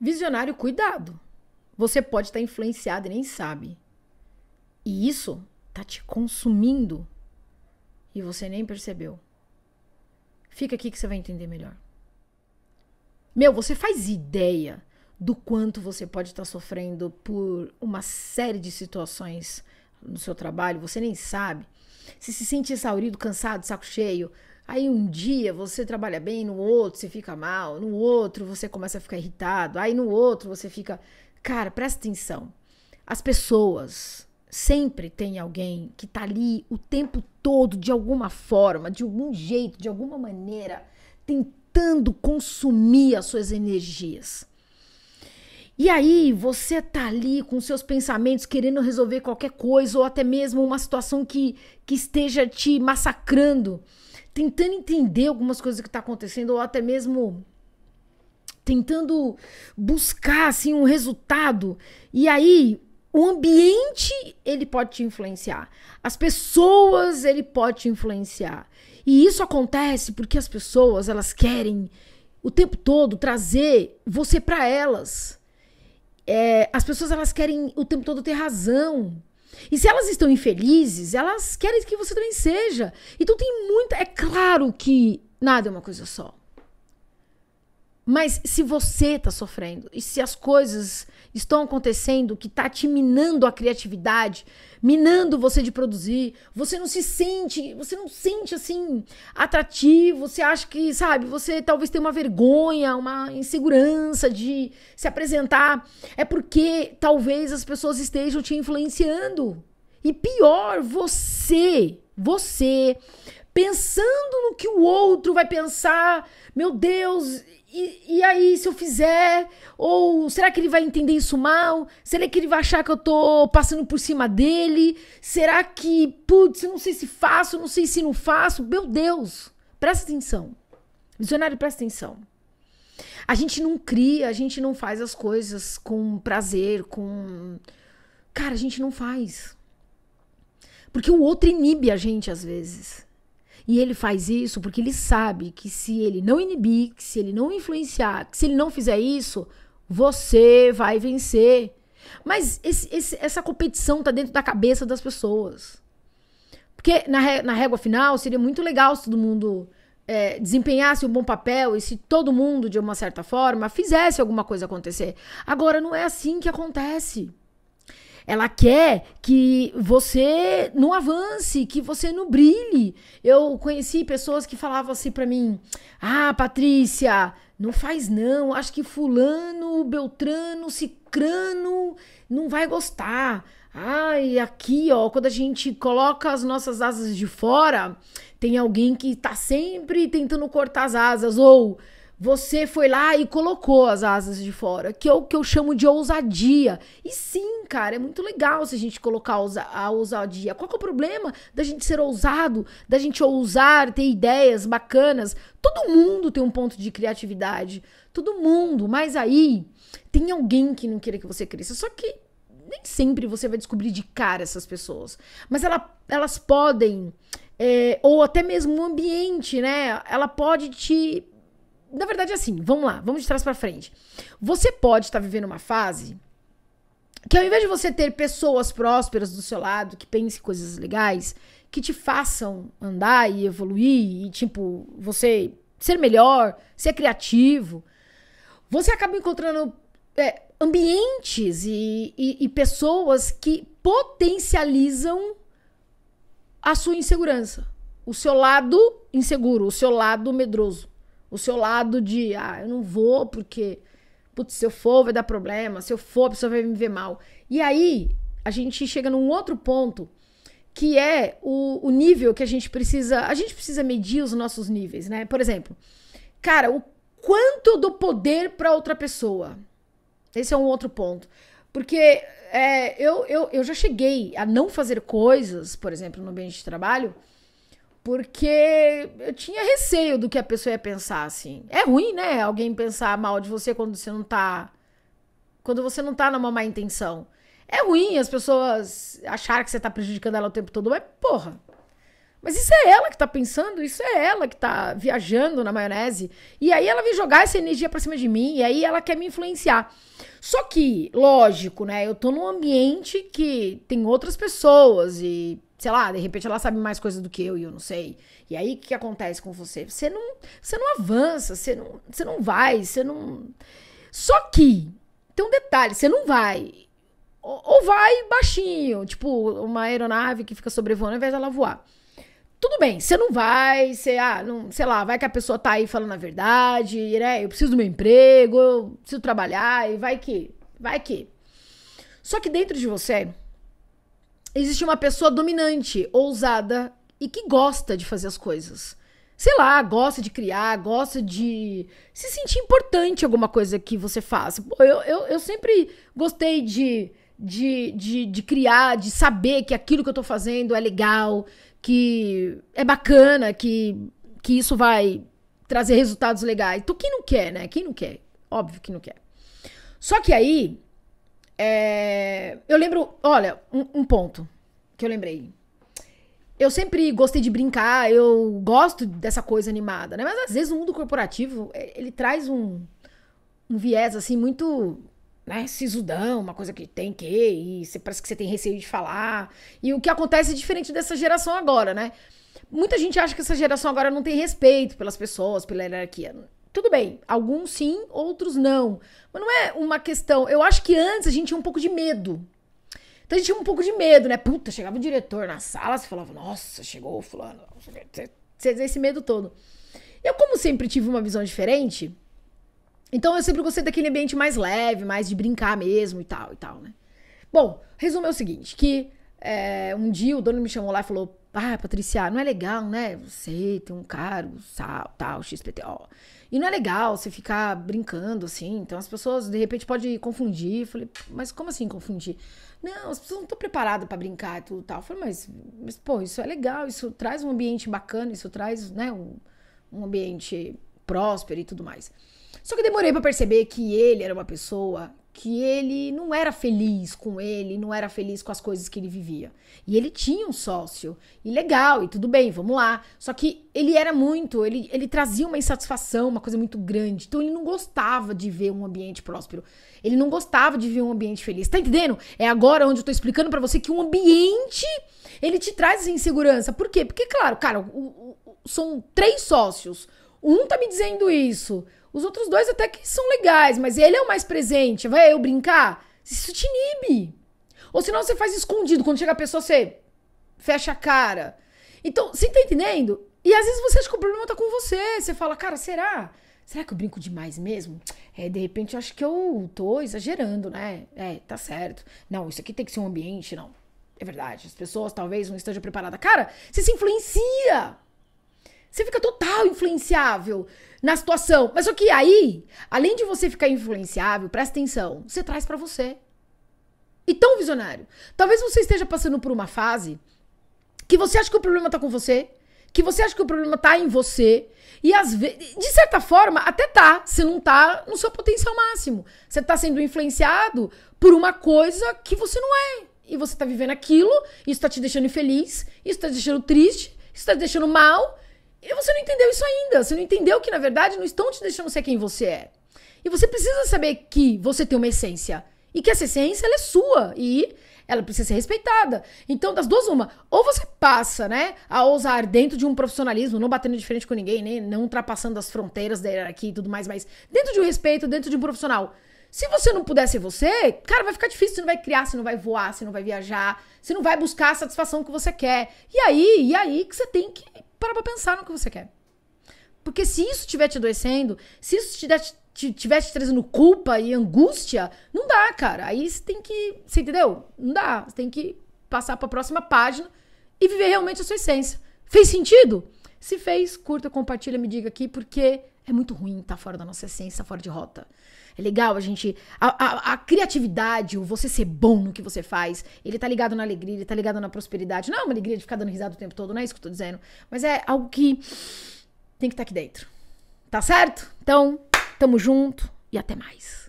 Visionário, cuidado. Você pode estar influenciado e nem sabe. E isso tá te consumindo e você nem percebeu. Fica aqui que você vai entender melhor. Meu, você faz ideia do quanto você pode estar sofrendo por uma série de situações no seu trabalho, você nem sabe. Se se sente exaurido, cansado, saco cheio, Aí um dia você trabalha bem, no outro você fica mal, no outro você começa a ficar irritado, aí no outro você fica. Cara, presta atenção. As pessoas sempre tem alguém que tá ali o tempo todo, de alguma forma, de algum jeito, de alguma maneira, tentando consumir as suas energias. E aí você tá ali com seus pensamentos querendo resolver qualquer coisa ou até mesmo uma situação que, que esteja te massacrando tentando entender algumas coisas que está acontecendo, ou até mesmo tentando buscar assim um resultado. E aí o ambiente ele pode te influenciar, as pessoas ele pode te influenciar. E isso acontece porque as pessoas elas querem o tempo todo trazer você para elas. É, as pessoas elas querem o tempo todo ter razão, e se elas estão infelizes, elas querem que você também seja. Então tem muita. É claro que nada é uma coisa só. Mas se você está sofrendo e se as coisas estão acontecendo que está te minando a criatividade, minando você de produzir. Você não se sente, você não sente assim atrativo, você acha que, sabe, você talvez tenha uma vergonha, uma insegurança de se apresentar. É porque talvez as pessoas estejam te influenciando. E pior, você, você pensando no que o outro vai pensar. Meu Deus, e, e, aí se eu fizer? Ou será que ele vai entender isso mal? Será que ele vai achar que eu tô passando por cima dele? Será que, putz, eu não sei se faço, não sei se não faço? Meu Deus, presta atenção. Visionário, presta atenção. A gente não cria, a gente não faz as coisas com prazer, com. Cara, a gente não faz. Porque o outro inibe a gente às vezes. E ele faz isso porque ele sabe que se ele não inibir, que se ele não influenciar, que se ele não fizer isso, você vai vencer. Mas esse, esse, essa competição tá dentro da cabeça das pessoas. Porque na, na régua final seria muito legal se todo mundo é, desempenhasse um bom papel e se todo mundo, de uma certa forma, fizesse alguma coisa acontecer. Agora, não é assim que acontece. Ela quer que você não avance, que você não brilhe. Eu conheci pessoas que falavam assim para mim: "Ah, Patrícia, não faz não, acho que fulano, beltrano, cicrano não vai gostar". Ai, ah, aqui, ó, quando a gente coloca as nossas asas de fora, tem alguém que tá sempre tentando cortar as asas ou você foi lá e colocou as asas de fora, que é o que eu chamo de ousadia. E sim, cara, é muito legal se a gente colocar a ousadia. Qual é o problema da gente ser ousado, da gente ousar, ter ideias bacanas? Todo mundo tem um ponto de criatividade, todo mundo, mas aí tem alguém que não queira que você cresça. Só que nem sempre você vai descobrir de cara essas pessoas, mas ela, elas podem. É, ou até mesmo o ambiente, né? Ela pode te na verdade é assim, vamos lá, vamos de trás para frente. Você pode estar tá vivendo uma fase que ao invés de você ter pessoas prósperas do seu lado, que pensem coisas legais, que te façam andar e evoluir, e tipo, você ser melhor, ser criativo, você acaba encontrando é, ambientes e, e, e pessoas que potencializam a sua insegurança, o seu lado inseguro, o seu lado medroso o seu lado de, ah, eu não vou porque, putz, se eu for vai dar problema, se eu for a pessoa vai me ver mal. E aí a gente chega num outro ponto que é o, o nível que a gente precisa, a gente precisa medir os nossos níveis, né? Por exemplo, cara, o quanto do poder para outra pessoa. Esse é um outro ponto. Porque é, eu, eu, eu já cheguei a não fazer coisas, por exemplo, no ambiente de trabalho, porque eu tinha receio do que a pessoa ia pensar, assim. É ruim, né? Alguém pensar mal de você quando você não tá. Quando você não tá numa má intenção. É ruim as pessoas acharem que você tá prejudicando ela o tempo todo, mas, porra, mas isso é ela que tá pensando, isso é ela que tá viajando na maionese. E aí ela vem jogar essa energia pra cima de mim, e aí ela quer me influenciar. Só que, lógico, né? Eu tô num ambiente que tem outras pessoas e, sei lá, de repente ela sabe mais coisas do que eu e eu não sei. E aí o que, que acontece com você? Você não, você não avança, você não, você não vai, você não. Só que tem um detalhe, você não vai. Ou, ou vai baixinho, tipo uma aeronave que fica sobrevoando ao invés dela voar tudo bem, você não vai, você, ah, não, sei lá, vai que a pessoa tá aí falando a verdade, né? Eu preciso do meu emprego, eu preciso trabalhar, e vai que, vai que. Só que dentro de você existe uma pessoa dominante, ousada e que gosta de fazer as coisas. Sei lá, gosta de criar, gosta de se sentir importante alguma coisa que você faz. Eu, eu, eu sempre gostei de de, de, de criar, de saber que aquilo que eu tô fazendo é legal, que é bacana, que, que isso vai trazer resultados legais. Então, quem não quer, né? Quem não quer? Óbvio que não quer. Só que aí, é... eu lembro, olha, um, um ponto que eu lembrei eu sempre gostei de brincar, eu gosto dessa coisa animada, né? Mas às vezes o mundo corporativo, é, ele traz um, um viés, assim, muito né, sisudão, uma coisa que tem que, e você, parece que você tem receio de falar. E o que acontece é diferente dessa geração agora, né? Muita gente acha que essa geração agora não tem respeito pelas pessoas, pela hierarquia. Tudo bem, alguns sim, outros não. Mas não é uma questão. Eu acho que antes a gente tinha um pouco de medo. Então a gente tinha um pouco de medo, né? Puta, chegava o diretor na sala, você falava, nossa, chegou o fulano. Esse medo todo. Eu, como sempre tive uma visão diferente, então eu sempre gostei daquele ambiente mais leve, mais de brincar mesmo e tal e tal, né? Bom, resumo é o seguinte, que é, um dia o dono me chamou lá e falou, ah, Patrícia, não é legal, né? Você tem um cargo, tal, tal, XPTO. E não é legal você ficar brincando assim. Então as pessoas, de repente, podem confundir. Eu falei, mas como assim confundir? Não, as pessoas não estão preparadas para brincar e tudo tal. Eu falei, mas, mas, pô, isso é legal, isso traz um ambiente bacana, isso traz, né, um, um ambiente próspero e tudo mais. Só que demorei para perceber que ele era uma pessoa que ele não era feliz com ele, não era feliz com as coisas que ele vivia. E ele tinha um sócio, e legal, e tudo bem, vamos lá. Só que ele era muito, ele, ele trazia uma insatisfação, uma coisa muito grande. Então ele não gostava de ver um ambiente próspero. Ele não gostava de ver um ambiente feliz. Tá entendendo? É agora onde eu tô explicando para você que um ambiente, ele te traz insegurança. Por quê? Porque, claro, cara, o, o, são três sócios um tá me dizendo isso. Os outros dois até que são legais, mas ele é o mais presente. Vai eu brincar? Isso te inibe. Ou senão você faz escondido. Quando chega a pessoa, você fecha a cara. Então, você tá entendendo? E às vezes você acha que o problema tá com você. Você fala, cara, será? Será que eu brinco demais mesmo? É, de repente eu acho que eu tô exagerando, né? É, tá certo. Não, isso aqui tem que ser um ambiente, não. É verdade. As pessoas talvez não estejam preparadas. Cara, você se influencia. Você fica total influenciável na situação. Mas só que aí, além de você ficar influenciável, presta atenção, você traz para você. E tão visionário. Talvez você esteja passando por uma fase que você acha que o problema tá com você, que você acha que o problema tá em você, e às vezes, de certa forma, até tá, você não tá no seu potencial máximo. Você tá sendo influenciado por uma coisa que você não é. E você tá vivendo aquilo, isso tá te deixando infeliz, isso tá te deixando triste, isso tá te deixando mal, isso ainda. Você não entendeu que, na verdade, não estão te deixando ser quem você é. E você precisa saber que você tem uma essência. E que essa essência é sua. E ela precisa ser respeitada. Então, das duas, uma. Ou você passa, né, a ousar dentro de um profissionalismo, não batendo de frente com ninguém, né, não ultrapassando as fronteiras da hierarquia e tudo mais, mas dentro de um respeito, dentro de um profissional. Se você não puder ser você, cara, vai ficar difícil. Você não vai criar, você não vai voar, você não vai viajar, você não vai buscar a satisfação que você quer. E aí, e aí que você tem que parar pra pensar no que você quer. Porque se isso estiver te adoecendo, se isso te, te, tiver te trazendo culpa e angústia, não dá, cara. Aí você tem que. Você entendeu? Não dá. Você tem que passar para a próxima página e viver realmente a sua essência. Fez sentido? Se fez, curta, compartilha, me diga aqui, porque é muito ruim estar tá fora da nossa essência, fora de rota. É legal a gente. A, a, a, criatividade, o você ser bom no que você faz, ele tá ligado na alegria, ele tá ligado na prosperidade. Não é uma alegria de ficar dando risada o tempo todo, não é isso que eu tô dizendo. Mas é algo que tem que estar tá aqui dentro. Tá certo? Então, tamo junto e até mais.